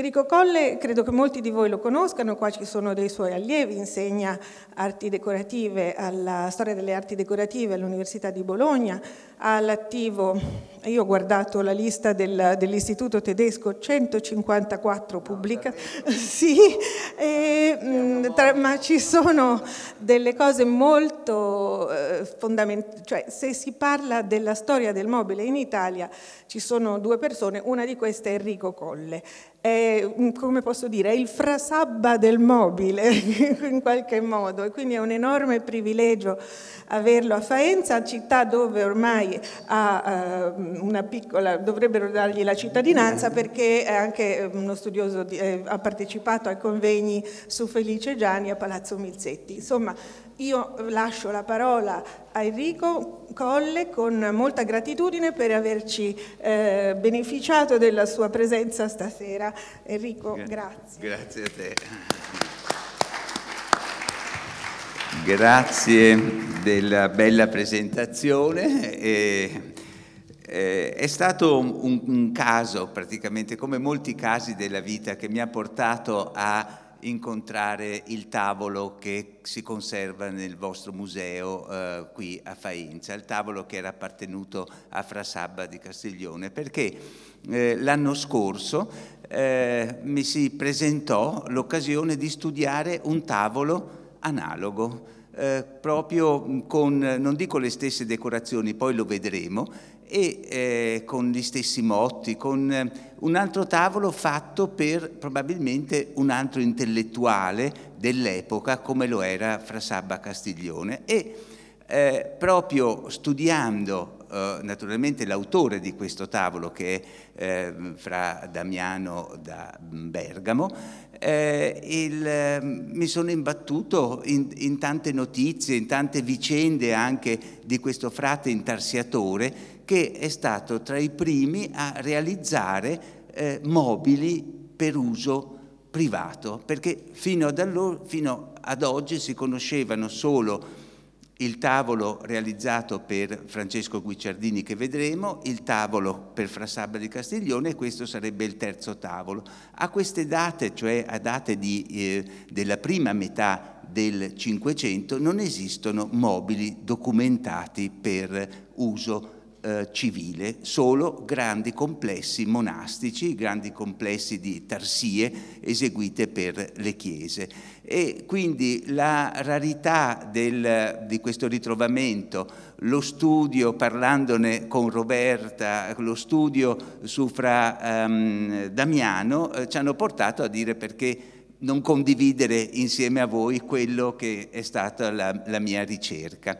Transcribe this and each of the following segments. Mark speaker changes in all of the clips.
Speaker 1: Di Colle credo che molti di voi lo conoscano, qua ci sono dei suoi allievi, insegna arti decorative alla storia delle arti decorative all'Università di Bologna, ha all'attivo io ho guardato la lista del, dell'istituto tedesco, 154 pubblica, sì, e, mm, tra, ma ci sono delle cose molto eh, fondamentali, cioè se si parla della storia del mobile in Italia ci sono due persone, una di queste è Enrico Colle, è, mm, come posso dire, è il frasabba del mobile in qualche modo e quindi è un enorme privilegio averlo a Faenza, città dove ormai ha... Eh, piccola, dovrebbero dargli la cittadinanza perché è anche eh, uno studioso di, eh, ha partecipato ai convegni su Felice Gianni a Palazzo Milzetti. Insomma, io lascio la parola a Enrico Colle con molta gratitudine per averci eh, beneficiato della sua presenza stasera. Enrico, Gra grazie.
Speaker 2: Grazie a te. Grazie della bella presentazione. E eh, è stato un, un, caso, praticamente come molti casi della vita, che mi ha portato a incontrare il tavolo che si conserva nel vostro museo eh, qui a Faenza, il tavolo che era appartenuto a Frasabba di Castiglione, perché eh, l'anno scorso eh, mi si presentò l'occasione di studiare un tavolo analogo, eh, proprio con, non dico le stesse decorazioni, poi lo vedremo, e eh, con gli stessi motti, con eh, un altro tavolo fatto per probabilmente un altro intellettuale dell'epoca come lo era Fra Sabba Castiglione e eh, proprio studiando eh, naturalmente l'autore di questo tavolo che è eh, fra Damiano da Bergamo, il, mi sono imbattuto in, in tante notizie, in tante vicende anche di questo frate intarsiatore che è stato tra i primi a realizzare eh, mobili per uso privato, perché fino ad, allora, fino ad oggi si conoscevano solo il tavolo realizzato per Francesco Guicciardini che vedremo, il tavolo per Frassabra di Castiglione e questo sarebbe il terzo tavolo. A queste date, cioè a date di, eh, della prima metà del Cinquecento, non esistono mobili documentati per uso privato eh, civile, solo grandi complessi monastici, grandi complessi di tarsie eseguite per le chiese. E quindi la rarità del, di questo ritrovamento, lo studio, parlandone con Roberta, lo studio su Fra ehm, Damiano, eh, ci hanno portato a dire perché non condividere insieme a voi quello che è stata la, la mia ricerca.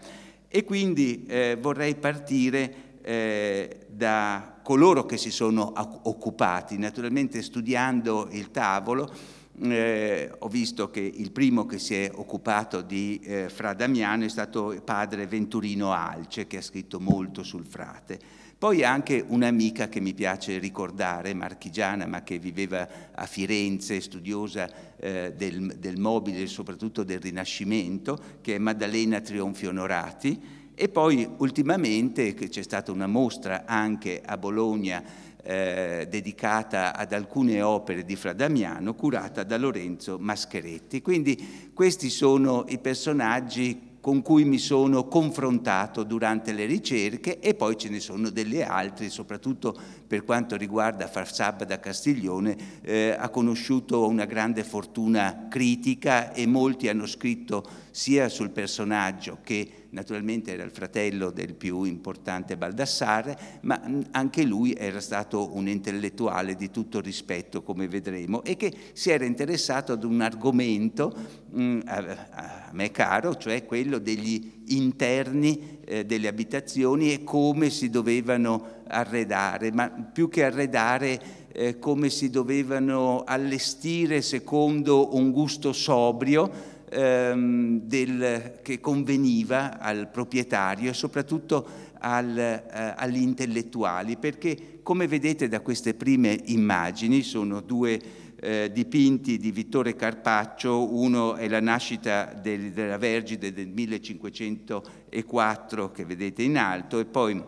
Speaker 2: E quindi eh, vorrei partire eh, da coloro che si sono occupati, naturalmente studiando il tavolo, eh, ho visto che il primo che si è occupato di eh, Fra Damiano è stato padre Venturino Alce, che ha scritto molto sul frate. Poi anche un'amica che mi piace ricordare, marchigiana, ma che viveva a Firenze, studiosa eh, del, del mobile, soprattutto del Rinascimento, che è Maddalena Trionfi Onorati, e poi ultimamente c'è stata una mostra anche a Bologna eh, dedicata ad alcune opere di Fra Damiano curata da Lorenzo Mascheretti. Quindi questi sono i personaggi con cui mi sono confrontato durante le ricerche e poi ce ne sono delle altre, soprattutto per quanto riguarda Farsab da Castiglione, eh, ha conosciuto una grande fortuna critica e molti hanno scritto sia sul personaggio che Naturalmente era il fratello del più importante Baldassarre, ma anche lui era stato un intellettuale di tutto rispetto, come vedremo, e che si era interessato ad un argomento mh, a, a me caro, cioè quello degli interni eh, delle abitazioni e come si dovevano arredare, ma più che arredare eh, come si dovevano allestire secondo un gusto sobrio, ehm, del, che conveniva al proprietario e soprattutto al, eh, agli intellettuali, perché come vedete da queste prime immagini sono due eh, dipinti di Vittore Carpaccio, uno è la nascita del, della Vergine del 1504 che vedete in alto e poi...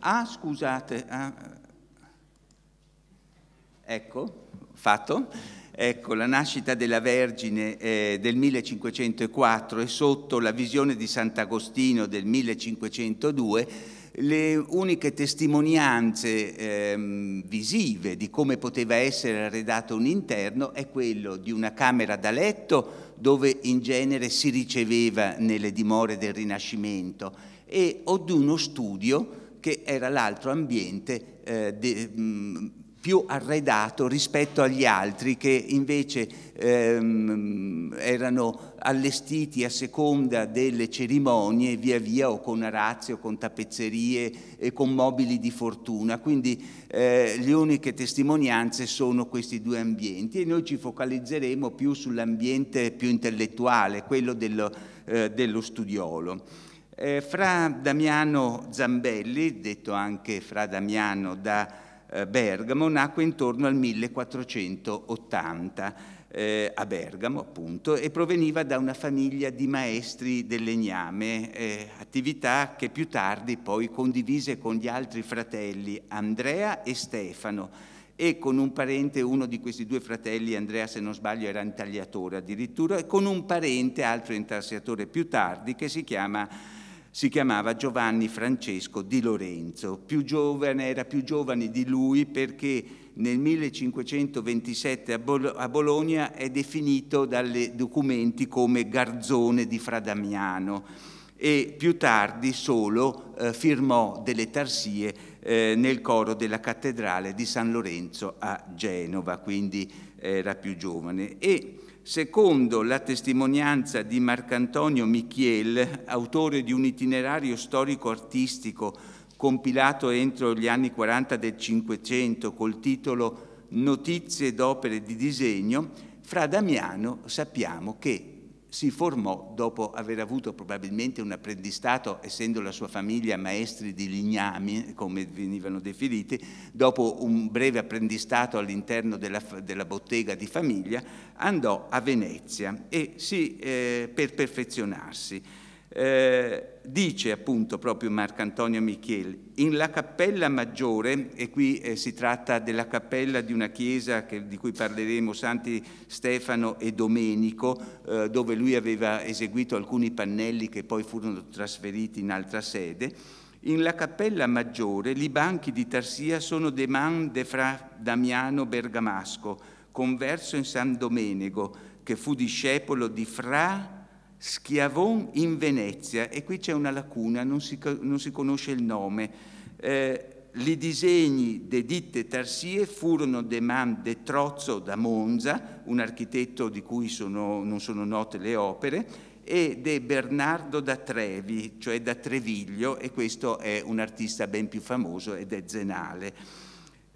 Speaker 2: Ah, scusate, ah, ecco, fatto ecco, la nascita della Vergine eh, del 1504 e sotto la visione di Sant'Agostino del 1502, le uniche testimonianze eh, visive di come poteva essere arredato un interno è quello di una camera da letto dove in genere si riceveva nelle dimore del Rinascimento e o di uno studio che era l'altro ambiente eh, de, mh, più arredato rispetto agli altri che invece ehm, erano allestiti a seconda delle cerimonie via via o con arazzi o con tappezzerie e con mobili di fortuna. Quindi eh, le uniche testimonianze sono questi due ambienti e noi ci focalizzeremo più sull'ambiente più intellettuale, quello dello, eh, dello studiolo. Eh, fra Damiano Zambelli, detto anche fra Damiano da eh, Bergamo nacque intorno al 1480 eh, a Bergamo appunto e proveniva da una famiglia di maestri del legname, eh, attività che più tardi poi condivise con gli altri fratelli Andrea e Stefano e con un parente, uno di questi due fratelli, Andrea se non sbaglio era intagliatore addirittura, e con un parente, altro intarsiatore più tardi, che si chiama si chiamava Giovanni Francesco di Lorenzo. Più giovane, era più giovane di lui perché nel 1527 a Bologna è definito dai documenti come Garzone di Fradamiano e più tardi solo eh, firmò delle tarsie eh, nel coro della cattedrale di San Lorenzo a Genova, quindi era più giovane. E Secondo la testimonianza di Marcantonio Michiel, autore di un itinerario storico-artistico compilato entro gli anni 40 del Cinquecento col titolo Notizie d'opere di disegno, fra Damiano sappiamo che si formò dopo aver avuto probabilmente un apprendistato, essendo la sua famiglia maestri di lignami, come venivano definiti, dopo un breve apprendistato all'interno della, della bottega di famiglia, andò a Venezia e si, eh, per perfezionarsi. Eh, dice appunto proprio Marcantonio Michele, in la cappella maggiore, e qui eh, si tratta della cappella di una chiesa che, di cui parleremo, Santi Stefano e Domenico, eh, dove lui aveva eseguito alcuni pannelli che poi furono trasferiti in altra sede, in la cappella maggiore i banchi di Tarsia sono de man de fra Damiano Bergamasco, converso in San Domenico, che fu discepolo di fra Schiavon in Venezia, e qui c'è una lacuna, non si, non si, conosce il nome. Eh, li disegni de Ditte Tarsie furono de Man de Trozzo da Monza, un architetto di cui sono, non sono note le opere, e de Bernardo da Trevi, cioè da Treviglio, e questo è un artista ben più famoso ed è Zenale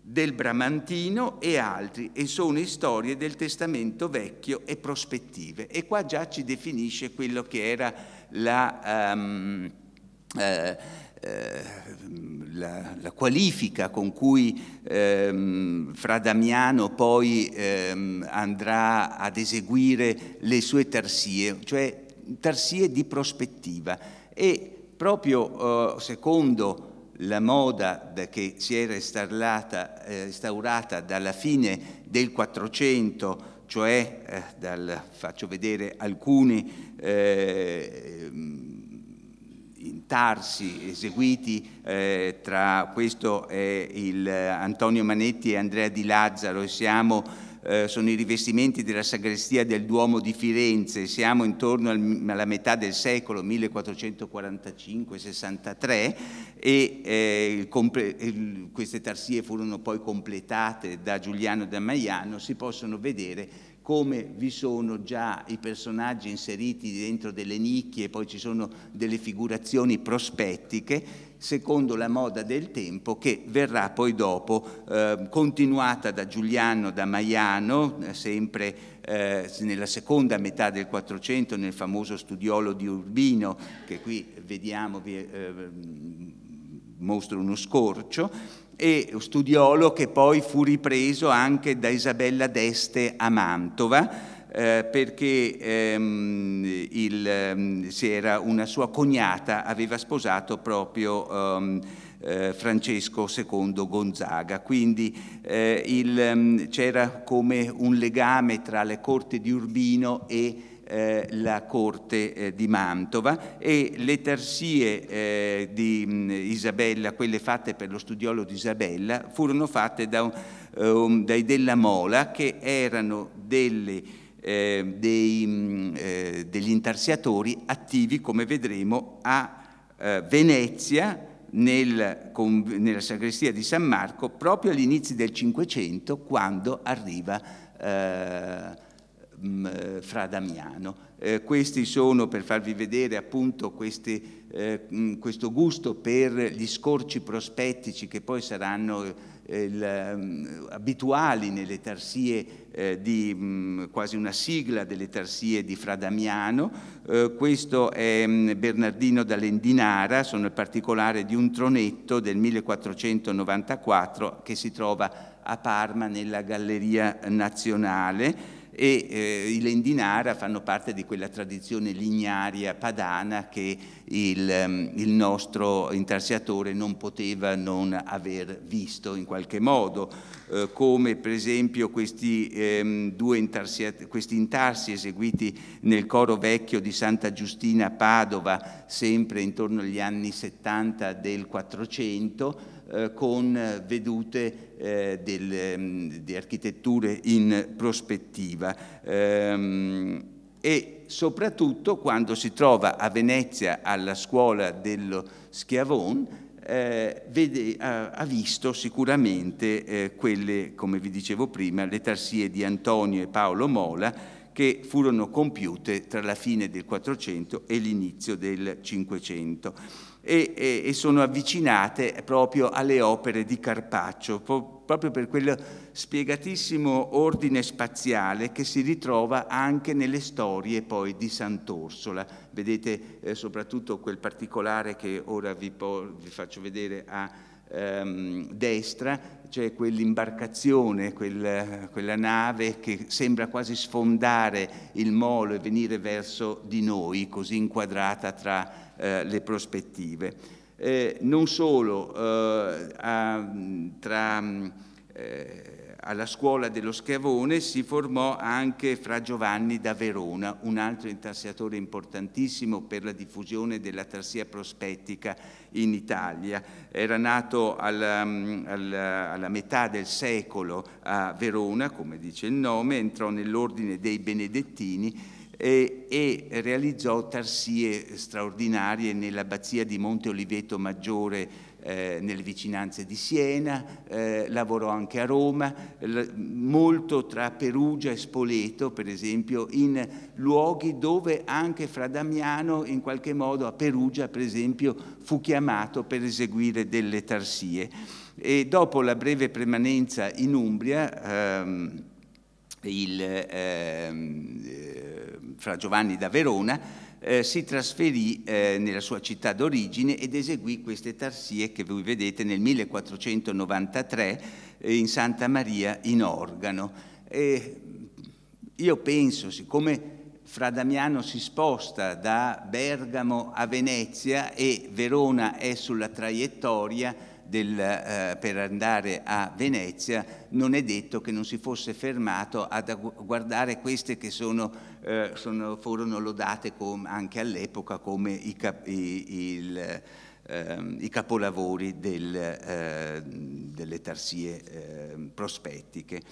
Speaker 2: del Bramantino e altri, e sono storie del Testamento vecchio e prospettive. E qua già ci definisce quello che era la, um, eh, eh, la, la qualifica con cui ehm, Fra Damiano poi ehm, andrà ad eseguire le sue tarsie, cioè tarsie di prospettiva. E proprio eh, secondo la moda che si era instaurata, eh, instaurata dalla fine del 400 cioè eh, dal, faccio vedere alcuni eh, intarsi eseguiti eh, tra questo e eh, Antonio Manetti e Andrea Di Lazzaro e siamo eh, sono i rivestimenti della sagrestia del Duomo di Firenze, siamo intorno al, alla metà del secolo 1445-63 e eh, il, il, queste tarsie furono poi completate da Giuliano da Maiano, si possono vedere come vi sono già i personaggi inseriti dentro delle nicchie, poi ci sono delle figurazioni prospettiche, secondo la moda del tempo che verrà poi dopo eh, continuata da Giuliano da Maiano, eh, sempre eh, nella seconda metà del Quattrocento, nel famoso studiolo di Urbino che qui vediamo vi eh, mostro uno scorcio e studiolo che poi fu ripreso anche da Isabella d'Este a Mantova, eh, perché ehm, il, eh, una sua cognata aveva sposato proprio ehm, eh, Francesco II Gonzaga, quindi eh, il, ehm, c'era come un legame tra le corti di Urbino e eh, la corte eh, di Mantova e le tarsie eh, di mh, mm, Isabella, quelle fatte per lo studiolo di Isabella, furono fatte da, um, dai Della Mola che erano delle, eh, dei, mh, mm, degli intarsiatori attivi, come vedremo, a Venezia, nel, con, nella sagrestia di San Marco proprio agli inizi del Cinquecento quando arriva eh, mh, mm, eh, Fra Damiano. Eh, questi sono per farvi vedere appunto questi, eh, mh, mm, questo gusto per gli scorci prospettici che poi saranno eh, il, um, abituali nelle tarsie eh, di mh, quasi una sigla delle tarsie di Fra Damiano. Eh, questo è mh, Bernardino da Lendinara, sono il particolare di un tronetto del 1494 che si trova a Parma nella Galleria Nazionale e eh, i Lendinara fanno parte di quella tradizione lignaria padana che il, ehm, il, nostro intarsiatore non poteva non aver visto in qualche modo, eh, come per esempio questi eh, due intarsi, questi intarsi eseguiti nel coro vecchio di Santa Giustina a Padova, sempre intorno agli anni 70 del 400, eh, con vedute eh, del, mm, di architetture in prospettiva. Ehm, e soprattutto quando si trova a Venezia alla scuola dello Schiavon, eh, vede, ha, ha, visto sicuramente eh, quelle, come vi dicevo prima, le tarsie di Antonio e Paolo Mola che furono compiute tra la fine del 400 e l'inizio del 500 e, e, e sono avvicinate proprio alle opere di Carpaccio, po- proprio per quel spiegatissimo ordine spaziale che si ritrova anche nelle storie poi di Sant'Orsola. Vedete eh, soprattutto quel particolare che ora vi, po- vi faccio vedere a ehm, destra, c'è cioè quell'imbarcazione, quel, quella nave che sembra quasi sfondare il molo e venire verso di noi, così inquadrata tra eh, le prospettive. Eh, non solo, eh, a, tra eh, alla scuola dello Schiavone si formò anche Fra Giovanni da Verona, un altro intarsiatore importantissimo per la diffusione della tarsia prospettica in Italia. Era nato alla, mm, alla, alla metà del secolo a Verona, come dice il nome, entrò nell'ordine dei Benedettini e, e, realizzò tarsie straordinarie nell'abbazia di Monte Oliveto Maggiore eh, nelle vicinanze di Siena, eh, lavorò anche a Roma, molto tra Perugia e Spoleto, per esempio, in luoghi dove anche fra Damiano, in qualche modo a Perugia, per esempio, fu chiamato per eseguire delle tarsie. E dopo la breve permanenza in Umbria, ehm, il, ehm, eh, fra Giovanni da Verona, eh, si trasferì eh, nella sua città d'origine ed eseguì queste tarsie che voi vedete nel 1493 eh, in Santa Maria in organo. E io penso, siccome Fra Damiano si sposta da Bergamo a Venezia e Verona è sulla traiettoria, del, eh, per andare a Venezia, non è detto che non si fosse fermato a guardare queste che sono, eh, sono, furono lodate com, anche all'epoca come i, cap, i, il, eh, i capolavori del, eh, delle tarsie ehm, prospettiche.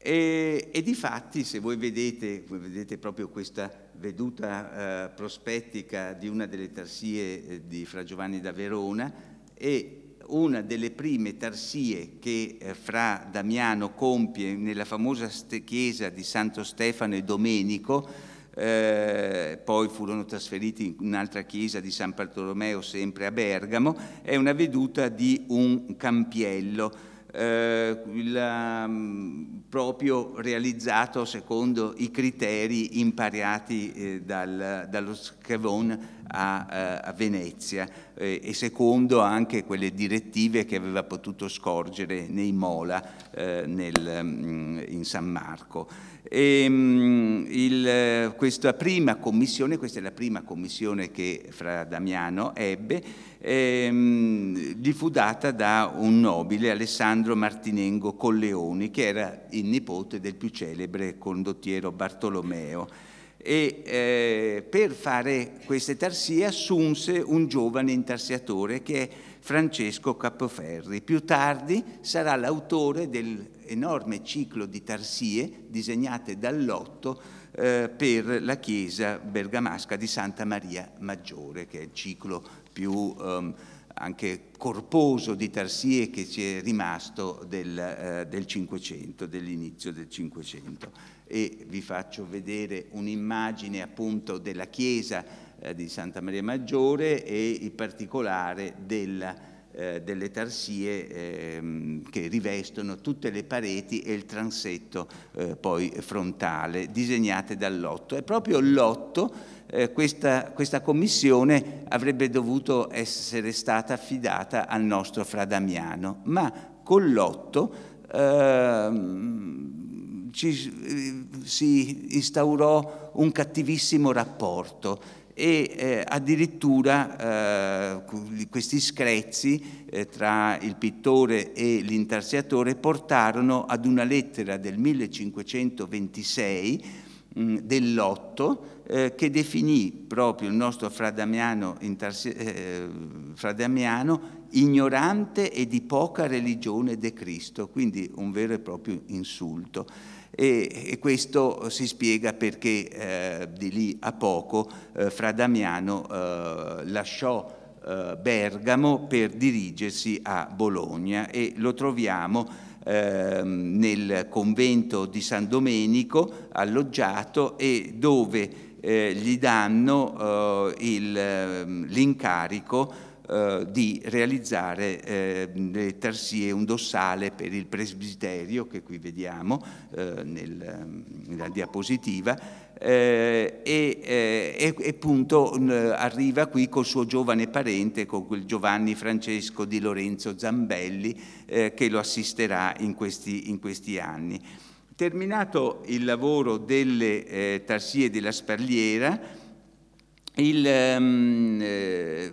Speaker 2: E, e di fatti, se voi vedete, voi vedete proprio questa veduta eh, prospettica di una delle tarsie eh, di Fra Giovanni da Verona e una delle prime tarsie che eh, Fra Damiano compie nella famosa chiesa di Santo Stefano e Domenico, eh, poi furono trasferiti in un'altra chiesa di San Bartolomeo, sempre a Bergamo, è una veduta di un campiello, eh, la, mm, proprio realizzato secondo i criteri imparati eh, dal, dallo Scavone a, eh, a Venezia eh, e secondo anche quelle direttive che aveva potuto scorgere nei Mola eh, nel, mm, in San Marco. E, ehm, il, questa prima commissione, questa è la prima commissione che fra Damiano ebbe, ehm, gli fu data da un nobile, Alessandro Martinengo Colleoni, che era il nipote del più celebre condottiero Bartolomeo e eh, per fare queste tarsie assunse un giovane intarsiatore che è Francesco Capoferri. Più tardi sarà l'autore dell'enorme ciclo di tarsie disegnate dall'Otto eh, per la chiesa bergamasca di Santa Maria Maggiore, che è il ciclo più ehm, anche corposo di tarsie che ci è rimasto del, eh, del Cinquecento, dell'inizio del 500 e vi faccio vedere un'immagine appunto della chiesa eh, di Santa Maria Maggiore e in particolare della, eh, delle tarsie eh, che rivestono tutte le pareti e il transetto eh, poi frontale disegnate dall'otto. Lotto. È proprio Lotto eh, questa, questa, commissione avrebbe dovuto essere stata affidata al nostro Fra Damiano, ma con l'otto ehm, ci, eh, si instaurò un cattivissimo rapporto e eh, addirittura eh, questi screzzi eh, tra il pittore e l'intarsiatore portarono ad una lettera del 1526 mh, mm, dell'Otto eh, che definì proprio il nostro Fra Damiano, eh, Frà Damiano ignorante e di poca religione de Cristo, quindi un vero e proprio insulto. E, e questo si spiega perché eh, di lì a poco eh, Fra Damiano eh, lasciò eh, Bergamo per dirigersi a Bologna e lo troviamo ehm, nel convento di San Domenico alloggiato e dove eh, gli danno eh, ehm, l'incarico eh, di realizzare eh, le tarsie, un dossale per il presbiterio che qui vediamo eh, nel, ehm, nella diapositiva eh, eh, e, e, e, appunto arriva qui col suo giovane parente, con quel Giovanni Francesco di Lorenzo Zambelli che lo assisterà in questi, in questi anni. Terminato il lavoro delle eh, tarsie della sparliera, il, um, eh,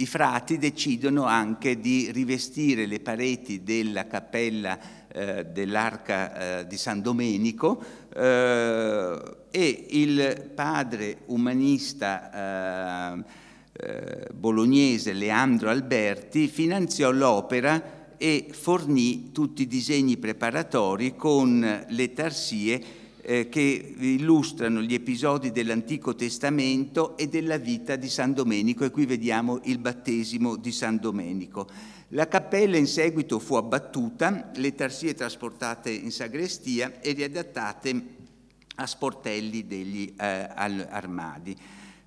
Speaker 2: i frati decidono anche di rivestire le pareti della cappella eh, dell'arca eh, di San Domenico eh, e il padre umanista eh, eh, bolognese Leandro Alberti finanziò l'opera e fornì tutti i disegni preparatori con le tarsie eh, che illustrano gli episodi dell'Antico Testamento e della vita di San Domenico e qui vediamo il battesimo di San Domenico. La cappella in seguito fu abbattuta, le tarsie trasportate in sagrestia e riadattate a sportelli degli eh, armadi.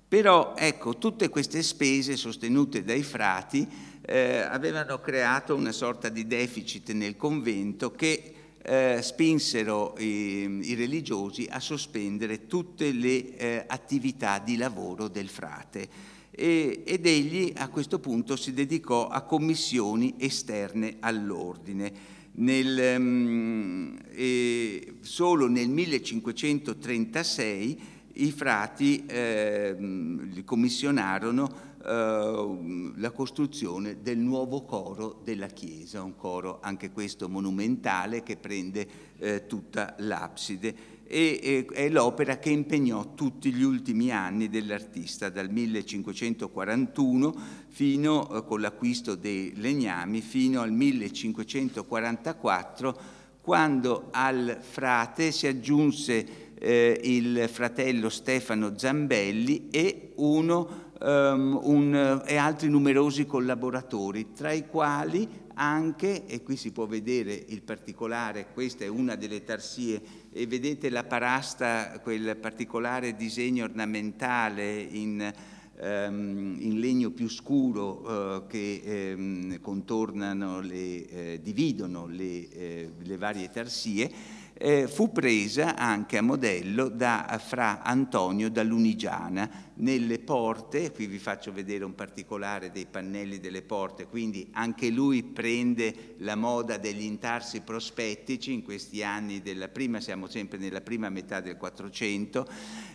Speaker 2: Però ecco, tutte queste spese sostenute dai frati eh, avevano creato una sorta di deficit nel convento che eh, spinsero i, ehm, i, religiosi a sospendere tutte le eh, attività di lavoro del frate e, ed egli a questo punto si dedicò a commissioni esterne all'ordine. Nel, um, solo nel 1536 i frati eh, commissionarono eh, la costruzione del nuovo coro della chiesa, un coro anche questo monumentale che prende eh, tutta l'abside e, è l'opera che impegnò tutti gli ultimi anni dell'artista, dal 1541 fino, eh, con l'acquisto dei legnami fino al 1544 quando al frate si aggiunse eh, il fratello Stefano Zambelli e, uno, um, un, e altri numerosi collaboratori, tra i quali anche, e qui si può vedere il particolare, questa è una delle tarsie, e vedete la parasta, quel particolare disegno ornamentale in, um, in legno più scuro uh, che um, contornano, le, eh, dividono le, eh, le varie tarsie, eh, fu presa anche a modello da Fra Antonio da Lunigiana nelle porte, qui vi faccio vedere un particolare dei pannelli delle porte, quindi anche lui prende la moda degli intarsi prospettici in questi anni della prima, siamo sempre nella prima metà del 400,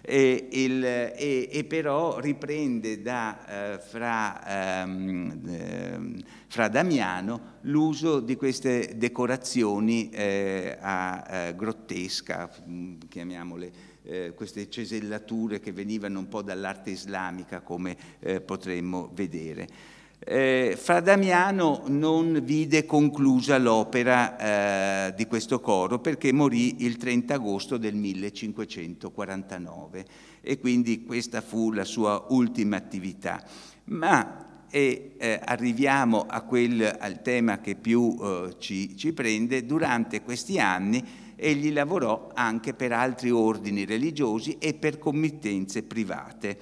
Speaker 2: e, il, e, e però riprende da, eh, fra, ehm, eh, fra, Damiano l'uso di queste decorazioni eh, a, eh, grottesca, chiamiamole eh, queste cesellature che venivano un po' dall'arte islamica come eh, potremmo vedere. Eh, Fra Damiano non vide conclusa l'opera eh, di questo coro perché morì il 30 agosto del 1549 e quindi questa fu la sua ultima attività. Ma e eh, arriviamo quel, al tema che più eh, ci, ci prende, durante questi anni egli lavorò anche per altri ordini religiosi e per committenze private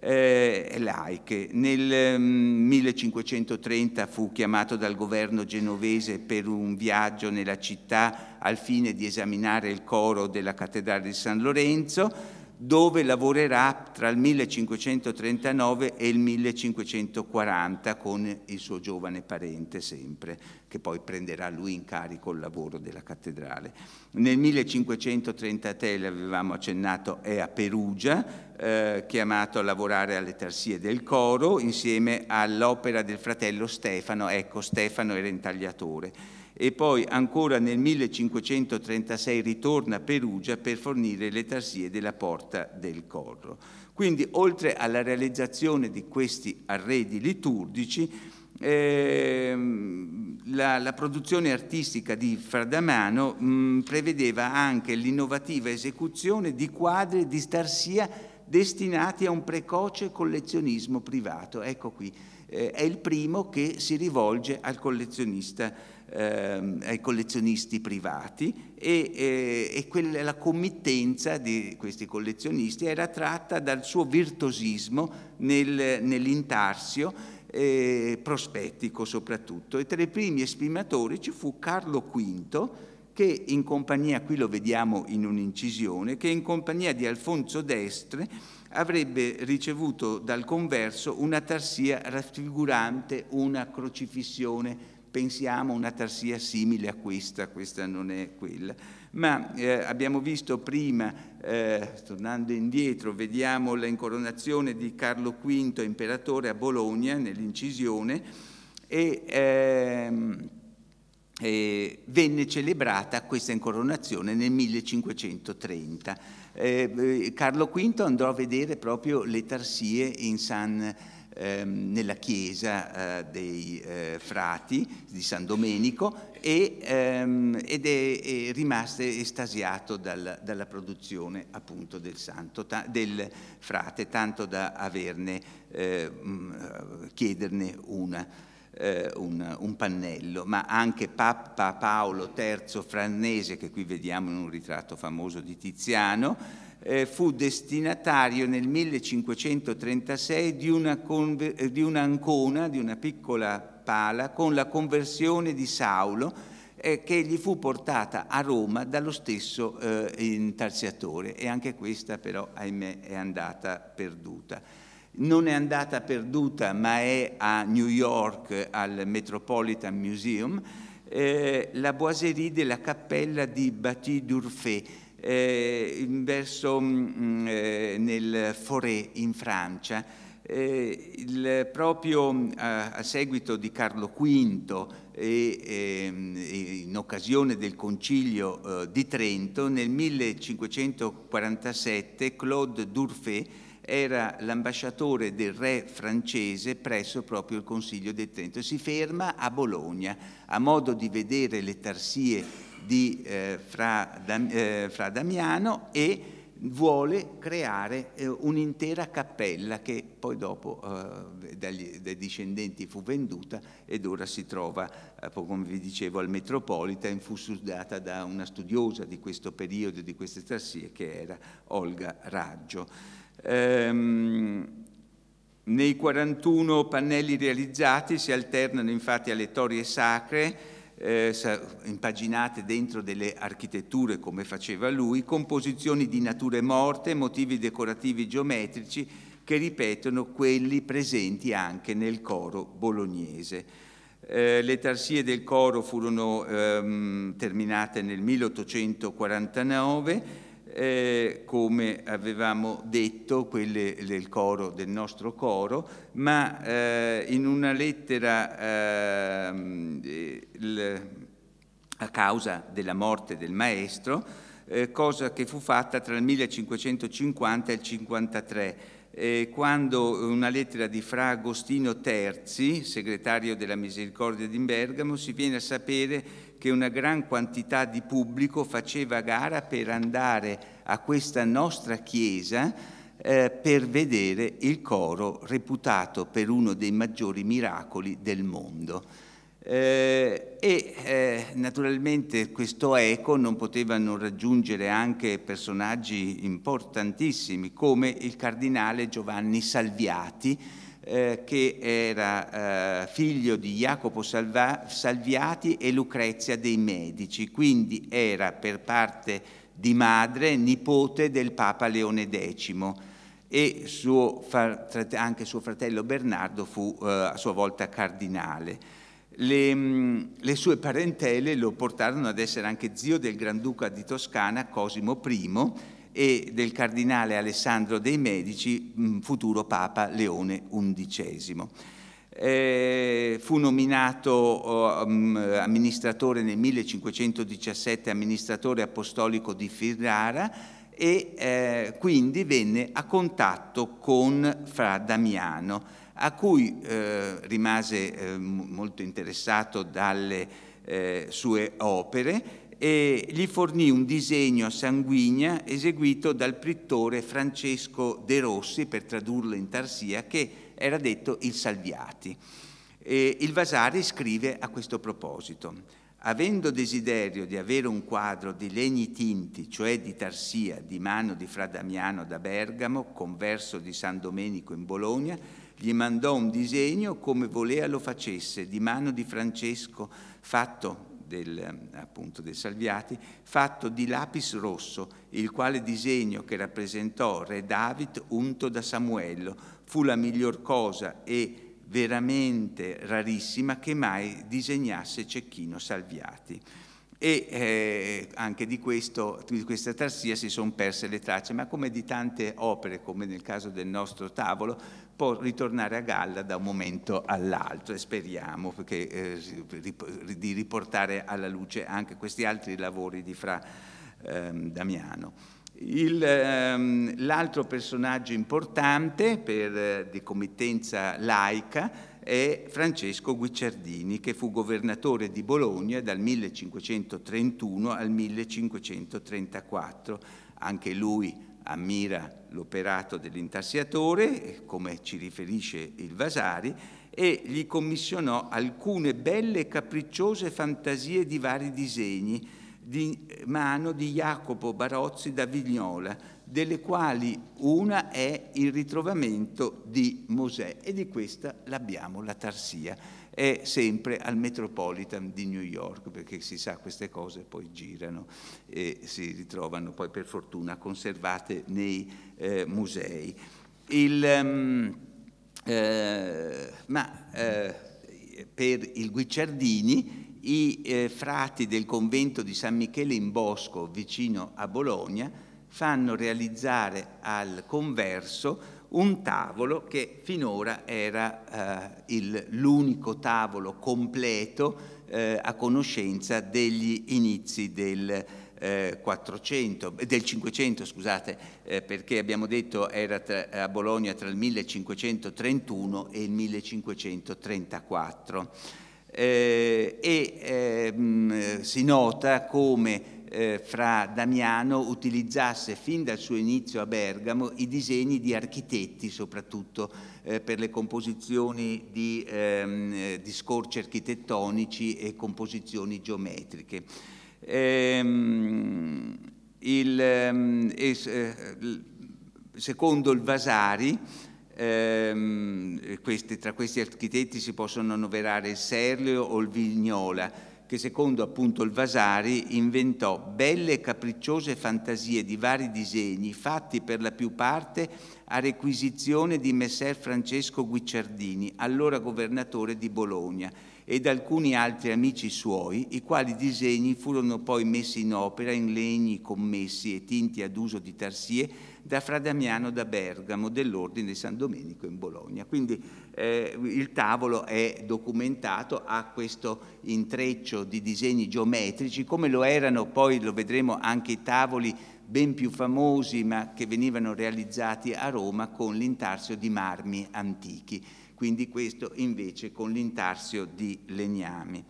Speaker 2: eh, laiche. Nel 1530 ehm, fu chiamato dal governo genovese per un viaggio nella città al fine di esaminare il coro della cattedrale di San Lorenzo dove lavorerà tra il 1539 e il 1540 con il suo giovane parente sempre, che poi prenderà lui in carico il lavoro della cattedrale. Nel 1533, l'avevamo accennato, è a Perugia, eh, chiamato a lavorare alle tarsie del coro insieme all'opera del fratello Stefano, ecco Stefano era intagliatore e poi ancora nel 1536 ritorna a Perugia per fornire le tarsie della Porta del Corro. Quindi oltre alla realizzazione di questi arredi liturgici, eh, la, la, produzione artistica di Fradamano mh, mm, prevedeva anche l'innovativa esecuzione di quadri di starsia destinati a un precoce collezionismo privato. Ecco qui, eh, è il primo che si rivolge al collezionista privato ehm, ai collezionisti privati e, eh, e quella, la committenza di questi collezionisti era tratta dal suo virtuosismo nel, nell'intarsio eh, prospettico soprattutto e tra i primi esprimatori ci fu Carlo V che in compagnia, qui lo vediamo in un'incisione, che in compagnia di Alfonso Destre avrebbe ricevuto dal converso una tarsia raffigurante una crocifissione pensiamo una tarsia simile a questa, questa non è quella. Ma eh, abbiamo visto prima, eh, tornando indietro, vediamo l'incoronazione di Carlo V, imperatore a Bologna, nell'incisione, e, ehm, e venne celebrata questa incoronazione nel 1530. Eh, eh, Carlo V andrò a vedere proprio le tarsie in San ehm, nella chiesa eh, dei eh, frati di San Domenico e, ehm, ed è, è, rimasto estasiato dal, dalla produzione appunto del, santo, ta, del frate, tanto da averne, eh, mm, eh chiederne una. Eh, un, un, pannello, ma anche Papa Paolo III Frannese, che qui vediamo in un ritratto famoso di Tiziano, eh, fu destinatario nel 1536 di una, eh, di una ancona, di una piccola pala, con la conversione di Saulo, eh, che gli fu portata a Roma dallo stesso eh, intarsiatore e anche questa però, ahimè, è andata perduta. Non è andata perduta, ma è a New York, al Metropolitan Museum, eh, la boiserie della cappella di Bati d'Urfé, eh, verso, mh, mm, mm, eh, nel Forêt in Francia, eh, il, proprio mm, a seguito di Carlo V e ehm, in occasione del concilio eh, di Trento nel 1547 Claude Durfé era l'ambasciatore del re francese presso proprio il Consiglio di Trento. Si ferma a Bologna a modo di vedere le tarsie di, eh, fra, Dam, eh, fra, Damiano e vuole creare eh, un'intera cappella che poi dopo eh, dagli, dai discendenti fu venduta ed ora si trova, eh, come vi dicevo, al Metropolitan, fu studiata da una studiosa di questo periodo, di queste trassie, che era Olga Raggio. Ehm, nei 41 pannelli realizzati si alternano infatti alle torie sacre, eh, impaginate dentro delle architetture come faceva lui, composizioni di nature morte, motivi decorativi geometrici che ripetono quelli presenti anche nel coro bolognese. Eh, le tarsie del coro furono ehm, terminate nel 1849 eh, come avevamo detto, quelle del, coro, del nostro coro, ma eh, in una lettera ehm, il, a causa della morte del maestro, eh, cosa che fu fatta tra il 1550 e il 1953 eh, quando una lettera di Fra Agostino Terzi, segretario della Misericordia di Bergamo, si viene a sapere che una gran quantità di pubblico faceva gara per andare a questa nostra chiesa eh, per vedere il coro reputato per uno dei maggiori miracoli del mondo. Eh, e eh, naturalmente questo eco non poteva non raggiungere anche personaggi importantissimi come il cardinale Giovanni Salviati, eh, che era eh, figlio di Jacopo Salva- Salviati e Lucrezia dei Medici, quindi era per parte di madre nipote del Papa Leone X e suo anche suo fratello Bernardo fu eh, a sua volta cardinale. Le, mm, le, sue parentele lo portarono ad essere anche zio del Granduca di Toscana Cosimo I e del cardinale Alessandro dei Medici, mm, futuro Papa Leone XI. Eh, fu nominato eh, amministratore nel 1517, amministratore apostolico di Ferrara e eh, quindi venne a contatto con Fra Damiano, a cui eh, rimase eh, molto interessato dalle eh, sue opere e gli fornì un disegno a sanguigna eseguito dal prittore Francesco De Rossi, per tradurlo in Tarsia, che era detto il Salviati. E il Vasari scrive a questo proposito. Avendo desiderio di avere un quadro di legni tinti, cioè di Tarsia, di mano di Fra Damiano da Bergamo, converso di San Domenico in Bologna, gli mandò un disegno come volea lo facesse, di mano di Francesco, fatto del, appunto, del Salviati, fatto di lapis rosso, il quale disegno che rappresentò Re David unto da Samuello, fu la miglior cosa e veramente rarissima che mai disegnasse Cecchino Salviati e eh, anche di, questo, di questa tarsia si sono perse le tracce, ma come di tante opere, come nel caso del nostro tavolo, può ritornare a galla da un momento all'altro e speriamo che, eh, di riportare alla luce anche questi altri lavori di Fra ehm, Damiano. Ehm, l'altro ehm, personaggio importante per, eh, di committenza laica è Francesco Guicciardini, che fu governatore di Bologna dal 1531 al 1534. Anche lui ammira l'operato dell'intarsiatore, come ci riferisce il Vasari, e gli commissionò alcune belle e capricciose fantasie di vari disegni di mano di Jacopo Barozzi da Vignola, delle quali una è il ritrovamento di Mosè e di questa l'abbiamo la Tarsia è sempre al Metropolitan di New York, perché si sa queste cose poi girano e si ritrovano poi per fortuna conservate nei eh, musei. Il, um, eh, ma eh, per il Guicciardini i eh, frati del convento di San Michele in Bosco, vicino a Bologna, fanno realizzare al converso un tavolo che finora era eh, l'unico tavolo completo eh, a conoscenza degli inizi del, eh, del 500, scusate, eh, perché abbiamo detto era a Bologna tra il 1531 e il 1534. Eh, e mh, ehm, si nota come eh, fra Damiano utilizzasse fin dal suo inizio a Bergamo i disegni di architetti soprattutto eh, per le composizioni di ehm, eh, discorsi architettonici e composizioni geometriche. Ehm, il, ehm, es, eh, secondo il Vasari, ehm, questi, tra questi architetti si possono annoverare il Serlio o il Vignola, che secondo appunto il Vasari inventò belle e capricciose fantasie di vari disegni fatti per la più parte a requisizione di Messer Francesco Guicciardini, allora governatore di Bologna, ed alcuni altri amici suoi, i quali disegni furono poi messi in opera in legni commessi e tinti ad uso di tarsie da Fra Damiano da Bergamo dell'Ordine di San Domenico in Bologna. Quindi eh, il tavolo è documentato, ha questo intreccio di disegni geometrici, come lo erano poi, lo vedremo, anche i tavoli ben più famosi ma che venivano realizzati a Roma con l'intarsio di marmi antichi, quindi questo invece con l'intarsio di legnami